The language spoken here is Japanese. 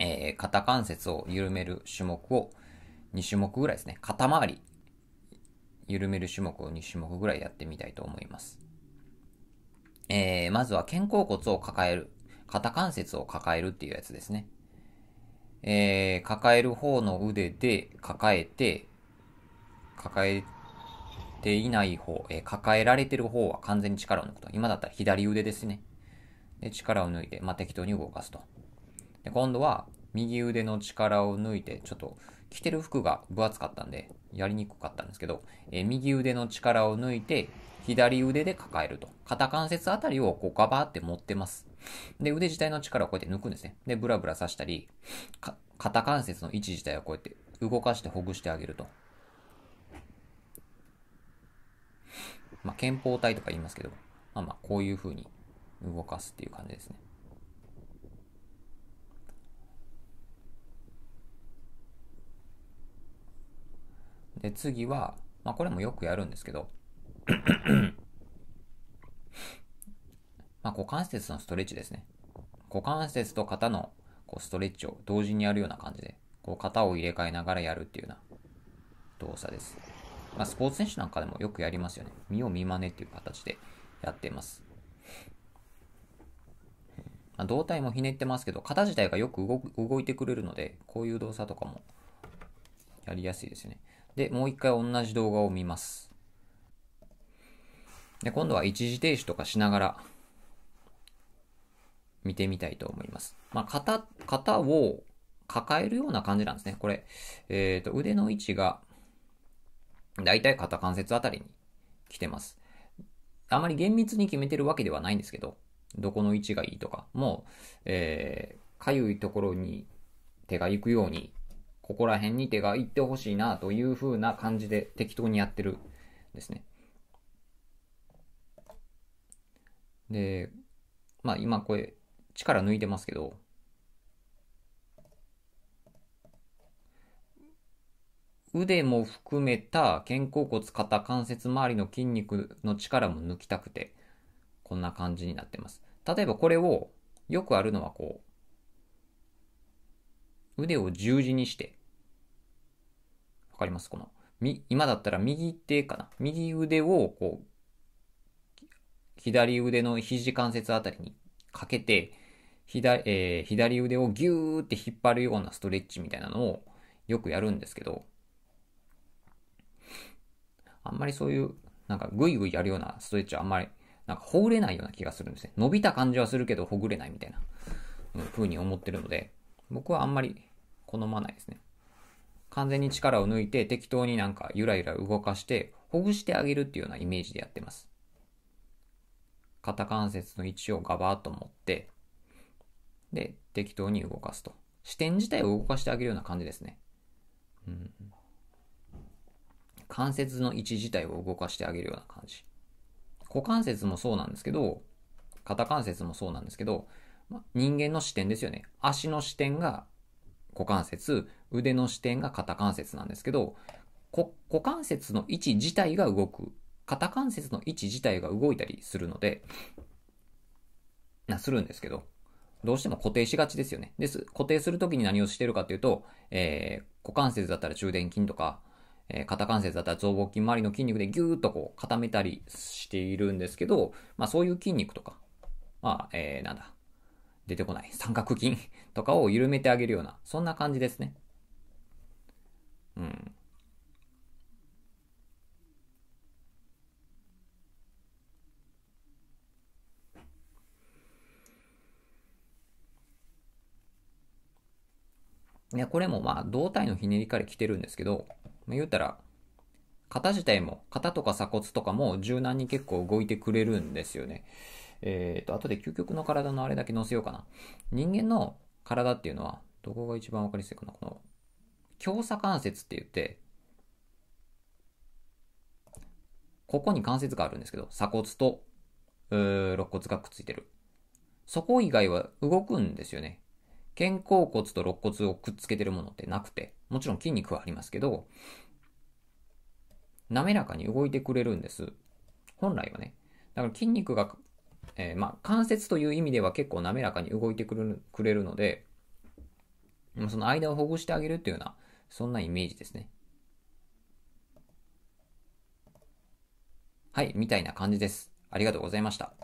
えー、肩関節を緩める種目を2種目ぐらいですね。肩周り緩める種目を2種目ぐらいやってみたいと思います。えー、まずは肩甲骨を抱える。肩関節を抱えるっていうやつですね。えー、抱える方の腕で抱えて、抱えていない方、えー、抱えられてる方は完全に力を抜くと。今だったら左腕ですね。で、力を抜いて、まあ、適当に動かすと。で、今度は右腕の力を抜いて、ちょっと着てる服が分厚かったんで、やりにくかったんですけど、えー、右腕の力を抜いて、左腕で抱えると。肩関節あたりをこうガバーって持ってます。で、腕自体の力をこうやって抜くんですね。で、ブラブラさしたり、肩関節の位置自体をこうやって動かしてほぐしてあげると。まあ、憲法体とか言いますけど、まあまあ、こういう風に動かすっていう感じですね。で、次は、まあ、これもよくやるんですけど、まあ、股関節のストレッチですね。股関節と肩のこうストレッチを同時にやるような感じで、こう肩を入れ替えながらやるっていうような動作です。まあ、スポーツ選手なんかでもよくやりますよね。身を見まねっていう形でやってます。まあ、胴体もひねってますけど、肩自体がよく動いてくれるので、こういう動作とかもやりやすいですよね。で、もう一回同じ動画を見ます。で、今度は一時停止とかしながら見てみたいと思います。まあ、肩、肩を抱えるような感じなんですね。これ、えっ、ー、と、腕の位置が、だいたい肩関節あたりに来てます。あまり厳密に決めてるわけではないんですけど、どこの位置がいいとか、もう、えー、かゆいところに手が行くようにここら辺に手が行ってほしいなというふうな感じで適当にやってるですね。で、まあ今これ力抜いてますけど、腕も含めた肩甲骨肩関節周りの筋肉の力も抜きたくて、こんな感じになってます。例えばこれを、よくあるのはこう、腕を十字にして、かりますこの、今だったら右手かな。右腕を、こう、左腕の肘関節あたりにかけて、左、えー、左腕をギューって引っ張るようなストレッチみたいなのをよくやるんですけど、あんまりそういう、なんかグイグイやるようなストレッチはあんまり、なんかほぐれないような気がするんですね。伸びた感じはするけど、ほぐれないみたいな、うん、風に思ってるので、僕はあんまり好まないですね。完全に力を抜いて適当になんかゆらゆら動かしてほぐしてあげるっていうようなイメージでやってます。肩関節の位置をガバッと持って、で、適当に動かすと。視点自体を動かしてあげるような感じですね。うん、関節の位置自体を動かしてあげるような感じ。股関節もそうなんですけど、肩関節もそうなんですけど、人間の視点ですよね。足の視点が股関節、腕の支点が肩関節なんですけど、股関節の位置自体が動く。肩関節の位置自体が動いたりするので、するんですけど、どうしても固定しがちですよね。です。固定するときに何をしてるかというと、えー、股関節だったら中殿筋とか、えー、肩関節だったら増膀筋周りの筋肉でギューッとこう固めたりしているんですけど、まあそういう筋肉とか、まあ、えー、なんだ、出てこない。三角筋とかを緩めてあげるような、そんな感じですね。うん。ね、これもまあ胴体のひねりから来てるんですけど、まあ、言うたら、肩自体も、肩とか鎖骨とかも柔軟に結構動いてくれるんですよね。えっ、と、後で究極の体のあれだけ載せようかな。人間の体っていうのは、どこが一番わかりやすいかなこの、強鎖関節って言って、ここに関節があるんですけど、鎖骨と、肋骨がくっついてる。そこ以外は動くんですよね。肩甲骨と肋骨をくっつけてるものってなくて、もちろん筋肉はありますけど、滑らかに動いてくれるんです。本来はね。だから筋肉がえー、まあ、関節という意味では結構滑らかに動いてくるくれるので、その間をほぐしてあげるっていうような、そんなイメージですね。はい、みたいな感じです。ありがとうございました。